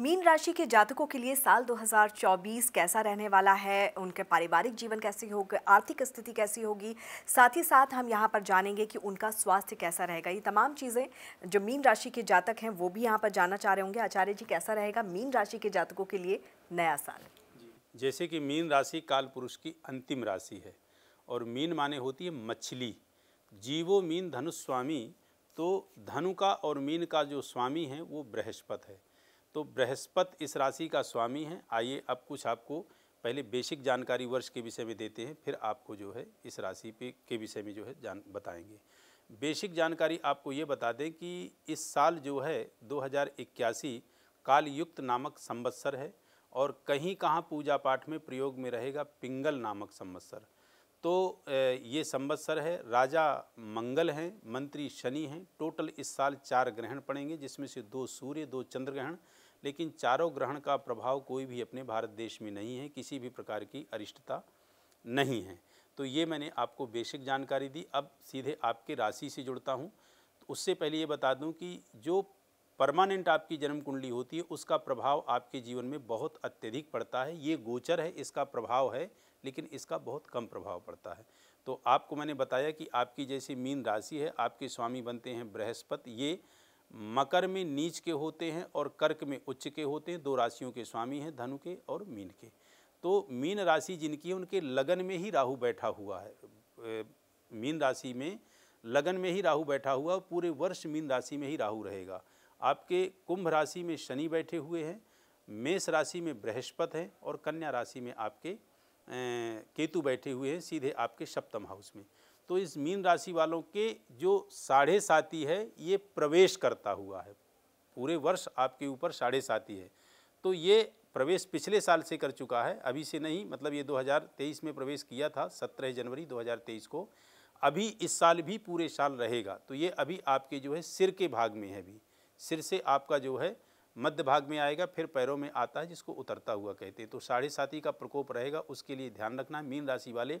mean राशि के जातकों के लिए साल 2024 कैसा रहने वाला है उनके पारिवारिक जीवन कैसे होगा आर्थिक स्थिति कैसी होगी साथ ही साथ हम यहाँ पर जानेंगे कि उनका स्वास्थ्य कैसा रहेगा ये तमाम चीज़ें जो मीन राशि के जातक हैं वो भी यहाँ पर जानना चाह रहे होंगे आचार्य जी कैसा रहेगा मीन राशि के जातकों के लिए नया साल जैसे कि मीन राशि काल पुरुष की अंतिम राशि है और मीन माने होती है मछली जीवो मीन धनुस्वामी स्वामी तो धनु का और मीन का जो स्वामी है वो बृहस्पत है तो बृहस्पति इस राशि का स्वामी है आइए अब कुछ आपको पहले बेसिक जानकारी वर्ष के विषय में देते हैं फिर आपको जो है इस राशि पे के विषय में जो है जान बताएंगे बेसिक जानकारी आपको ये बता दें कि इस साल जो है दो कालयुक्त नामक संवत्सर है और कहीं कहाँ पूजा पाठ में प्रयोग में रहेगा पिंगल नामक संवत्सर तो ये संवत्सर है राजा मंगल हैं मंत्री शनि हैं टोटल इस साल चार ग्रहण पड़ेंगे जिसमें से दो सूर्य दो चंद्र ग्रहण लेकिन चारों ग्रहण का प्रभाव कोई भी अपने भारत देश में नहीं है किसी भी प्रकार की अरिष्टता नहीं है तो ये मैंने आपको बेसिक जानकारी दी अब सीधे आपके राशि से जुड़ता हूँ तो उससे पहले ये बता दूँ कि जो परमानेंट आपकी जन्म कुंडली होती है उसका प्रभाव आपके जीवन में बहुत अत्यधिक पड़ता है ये गोचर है इसका प्रभाव है लेकिन इसका बहुत कम प्रभाव पड़ता है तो आपको मैंने बताया कि आपकी जैसी मीन राशि है आपके स्वामी बनते हैं बृहस्पति ये मकर में नीच के होते हैं और कर्क में उच्च के होते हैं दो राशियों के स्वामी हैं धनु के और मीन के तो मीन राशि जिनकी है उनके लगन में ही राहु बैठा हुआ है मीन राशि में लगन में ही राहु बैठा हुआ पूरे वर्ष मीन राशि में ही राहु रहेगा आपके कुंभ राशि में शनि बैठे हुए हैं मेष राशि में बृहस्पति है और कन्या राशि में आपके केतु बैठे हुए हैं सीधे आपके सप्तम हाउस में तो इस मीन राशि वालों के जो साढ़े साथी है ये प्रवेश करता हुआ है पूरे वर्ष आपके ऊपर साढ़े साथी है तो ये प्रवेश पिछले साल से कर चुका है अभी से नहीं मतलब ये 2023 में प्रवेश किया था 17 जनवरी 2023 को अभी इस साल भी पूरे साल रहेगा तो ये अभी आपके जो है सिर के भाग में है अभी सिर से आपका जो है मध्य भाग में आएगा फिर पैरों में आता है जिसको उतरता हुआ कहते हैं तो साढ़े साथी का प्रकोप रहेगा उसके लिए ध्यान रखना मीन राशि वाले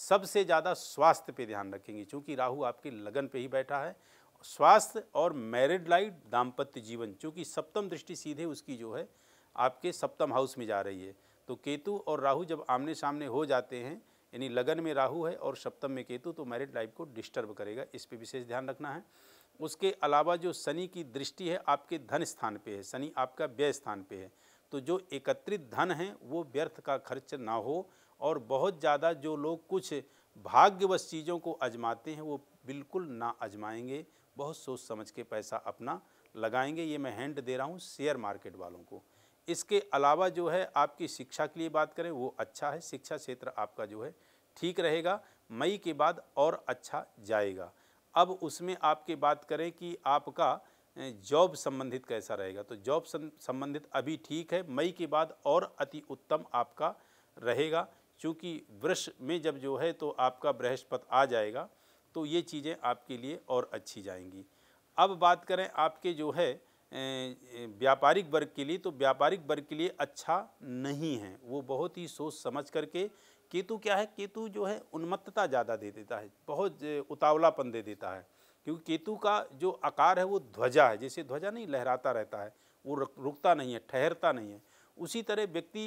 सबसे ज़्यादा स्वास्थ्य पे ध्यान रखेंगे क्योंकि राहु आपके लगन पे ही बैठा है स्वास्थ्य और मैरिड लाइफ दाम्पत्य जीवन चूँकि सप्तम दृष्टि सीधे उसकी जो है आपके सप्तम हाउस में जा रही है तो केतु और राहु जब आमने सामने हो जाते हैं यानी लगन में राहु है और सप्तम में केतु तो मैरिड लाइफ को डिस्टर्ब करेगा इस पर विशेष ध्यान रखना है उसके अलावा जो शनि की दृष्टि है आपके धन स्थान पे है शनि आपका व्यय स्थान पे है तो जो एकत्रित धन है वो व्यर्थ का खर्च ना हो और बहुत ज़्यादा जो लोग कुछ भाग्यवश चीज़ों को आजमाते हैं वो बिल्कुल ना आजमाएंगे बहुत सोच समझ के पैसा अपना लगाएंगे ये मैं हैंड दे रहा हूँ शेयर मार्केट वालों को इसके अलावा जो है आपकी शिक्षा के लिए बात करें वो अच्छा है शिक्षा क्षेत्र आपका जो है ठीक रहेगा मई के बाद और अच्छा जाएगा अब उसमें आपके बात करें कि आपका जॉब संबंधित कैसा रहेगा तो जॉब संबंधित अभी ठीक है मई के बाद और अति उत्तम आपका रहेगा चूँकि वृक्ष में जब जो है तो आपका बृहस्पति आ जाएगा तो ये चीज़ें आपके लिए और अच्छी जाएंगी अब बात करें आपके जो है व्यापारिक वर्ग के लिए तो व्यापारिक वर्ग के लिए अच्छा नहीं है वो बहुत ही सोच समझ करके केतु क्या है केतु जो है उन्मत्तता ज़्यादा दे देता है बहुत उतावलापन दे देता है क्योंकि केतु का जो आकार है वो ध्वजा है जैसे ध्वजा नहीं लहराता रहता है वो रुकता नहीं है ठहरता नहीं है उसी तरह व्यक्ति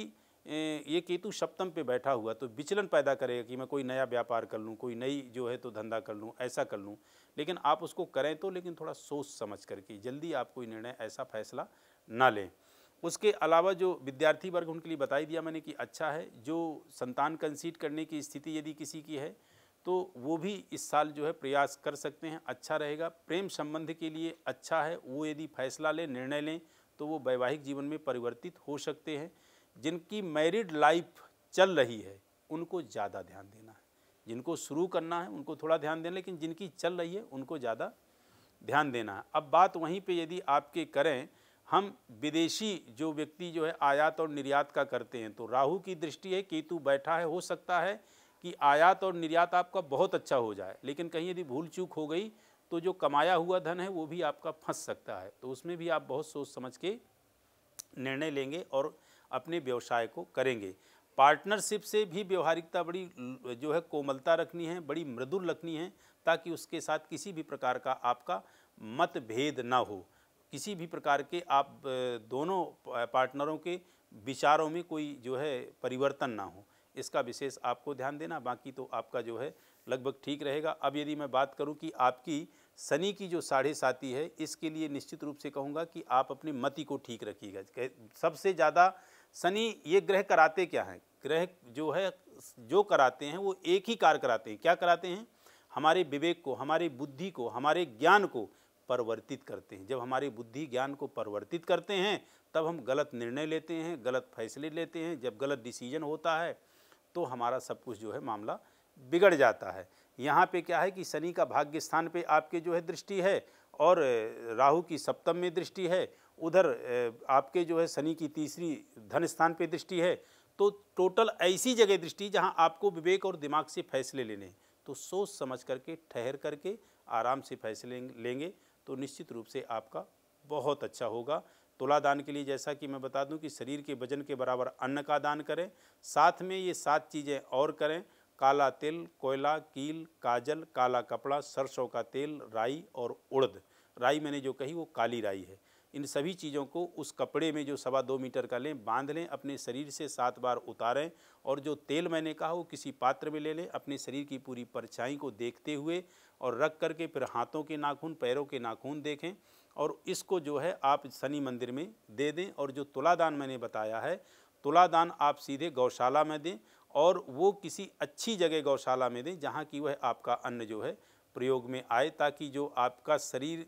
ये केतु सप्तम पे बैठा हुआ तो विचलन पैदा करेगा कि मैं कोई नया व्यापार कर लूँ कोई नई जो है तो धंधा कर लूँ ऐसा कर लूँ लेकिन आप उसको करें तो लेकिन थोड़ा सोच समझ करके जल्दी आप कोई निर्णय ऐसा फैसला ना लें उसके अलावा जो विद्यार्थी वर्ग उनके लिए बताई दिया मैंने कि अच्छा है जो संतान कंसीड करने की स्थिति यदि किसी की है तो वो भी इस साल जो है प्रयास कर सकते हैं अच्छा रहेगा प्रेम संबंध के लिए अच्छा है वो यदि फैसला लें निर्णय लें तो वो वैवाहिक जीवन में परिवर्तित हो सकते हैं जिनकी मैरिड लाइफ चल रही है उनको ज़्यादा ध्यान देना है जिनको शुरू करना है उनको थोड़ा ध्यान देना लेकिन जिनकी चल रही है उनको ज़्यादा ध्यान देना है अब बात वहीं पे यदि आपके करें हम विदेशी जो व्यक्ति जो है आयात और निर्यात का करते हैं तो राहु की दृष्टि है केतु बैठा है हो सकता है कि आयात और निर्यात आपका बहुत अच्छा हो जाए लेकिन कहीं यदि भूल चूक हो गई तो जो कमाया हुआ धन है वो भी आपका फंस सकता है तो उसमें भी आप बहुत सोच समझ के निर्णय लेंगे और अपने व्यवसाय को करेंगे पार्टनरशिप से भी व्यवहारिकता बड़ी जो है कोमलता रखनी है बड़ी मृदुल रखनी है ताकि उसके साथ किसी भी प्रकार का आपका मतभेद ना हो किसी भी प्रकार के आप दोनों पार्टनरों के विचारों में कोई जो है परिवर्तन ना हो इसका विशेष आपको ध्यान देना बाकी तो आपका जो है लगभग ठीक रहेगा अब यदि मैं बात करूं कि आपकी शनि की जो साढ़े साथी है इसके लिए निश्चित रूप से कहूँगा कि आप अपने मति को ठीक रखिएगा सबसे ज़्यादा शनि ये ग्रह कराते क्या हैं ग्रह जो है जो कराते हैं वो एक ही कार्य कराते हैं क्या कराते हैं हमारे विवेक को हमारी बुद्धि को हमारे ज्ञान को परिवर्तित करते हैं जब हमारी बुद्धि ज्ञान को परिवर्तित करते हैं तब हम गलत निर्णय लेते हैं गलत फैसले लेते हैं जब गलत डिसीजन होता है तो हमारा सब कुछ जो है मामला बिगड़ जाता है यहाँ पे क्या है कि शनि का भाग्य स्थान पे आपके जो है दृष्टि है और राहु की सप्तम में दृष्टि है उधर आपके जो है शनि की तीसरी धन स्थान पे दृष्टि है तो टोटल ऐसी जगह दृष्टि जहां आपको विवेक और दिमाग से फैसले लेने हैं तो सोच समझ करके ठहर करके आराम से फैसले लेंगे तो निश्चित रूप से आपका बहुत अच्छा होगा तुला दान के लिए जैसा कि मैं बता दूं कि शरीर के वजन के बराबर अन्न का दान करें साथ में ये सात चीज़ें और करें काला तिल कोयला कील काजल काला कपड़ा सरसों का तेल राई और उड़द राई मैंने जो कही वो काली राई है इन सभी चीज़ों को उस कपड़े में जो सवा दो मीटर का लें बांध लें अपने शरीर से सात बार उतारें और जो तेल मैंने कहा वो किसी पात्र में ले लें अपने शरीर की पूरी परछाई को देखते हुए और रख करके फिर हाथों के नाखून पैरों के नाखून देखें और इसको जो है आप शनि मंदिर में दे दें और जो तुलादान मैंने बताया है तुलादान आप सीधे गौशाला में दें और वो किसी अच्छी जगह गौशाला में दें जहाँ की वह आपका अन्न जो है प्रयोग में आए ताकि जो आपका शरीर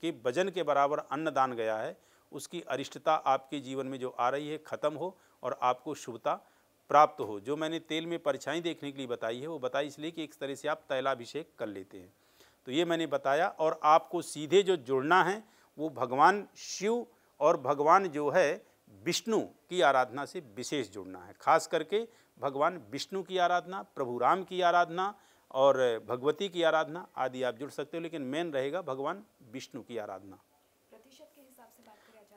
के वजन के बराबर अन्न दान गया है उसकी अरिष्टता आपके जीवन में जो आ रही है ख़त्म हो और आपको शुभता प्राप्त हो जो मैंने तेल में परछाई देखने के लिए बताई है वो बताई इसलिए कि एक तरह से आप तैलाभिषेक कर लेते हैं तो ये मैंने बताया और आपको सीधे जो जुड़ना है वो भगवान शिव और भगवान जो है विष्णु की आराधना से विशेष जुड़ना है खास करके भगवान विष्णु की आराधना प्रभु राम की आराधना और भगवती की आराधना आदि आप जुड़ सकते हो लेकिन मेन रहेगा भगवान विष्णु की आराधना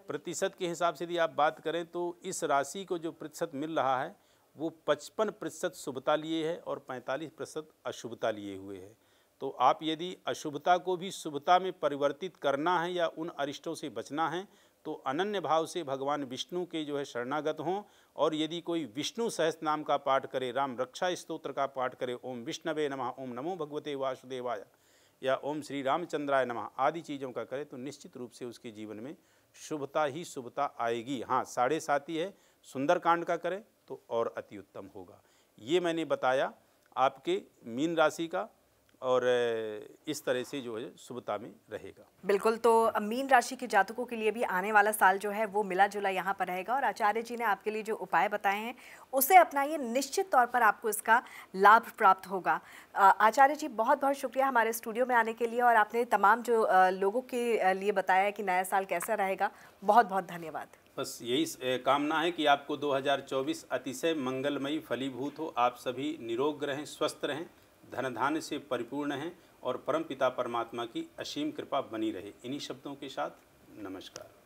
प्रतिशत के हिसाब से यदि आप बात करें तो इस राशि को जो प्रतिशत मिल रहा है वो पचपन प्रतिशत शुभता लिए है और पैंतालीस प्रतिशत अशुभता लिए हुए है तो आप यदि अशुभता को भी शुभता में परिवर्तित करना है या उन अरिष्टों से बचना है तो अनन्य भाव से भगवान विष्णु के जो है शरणागत हों और यदि कोई विष्णु सहस नाम का पाठ करे राम रक्षा स्त्रोत्र का पाठ करे ओम विष्णवे नमः ओम नमो भगवते वासुदेवाय या ओम श्री रामचंद्राय नमः आदि चीज़ों का करे तो निश्चित रूप से उसके जीवन में शुभता ही शुभता आएगी हाँ साढ़े सात ही है सुंदरकांड का करें तो और अति उत्तम होगा ये मैंने बताया आपके मीन राशि का और इस तरह से जो है शुभता में रहेगा बिल्कुल तो मीन राशि के जातकों के लिए भी आने वाला साल जो है वो मिला जुला यहाँ पर रहेगा और आचार्य जी ने आपके लिए जो उपाय बताए हैं उसे अपनाइए निश्चित तौर पर आपको इसका लाभ प्राप्त होगा आचार्य जी बहुत बहुत शुक्रिया हमारे स्टूडियो में आने के लिए और आपने तमाम जो लोगों के लिए बताया है कि नया साल कैसा रहेगा बहुत बहुत धन्यवाद बस यही कामना है कि आपको 2024 अतिशय मंगलमयी फलीभूत हो आप सभी निरोग रहें स्वस्थ रहें धन धान से परिपूर्ण हैं और परमपिता परमात्मा की असीम कृपा बनी रहे इन्हीं शब्दों के साथ नमस्कार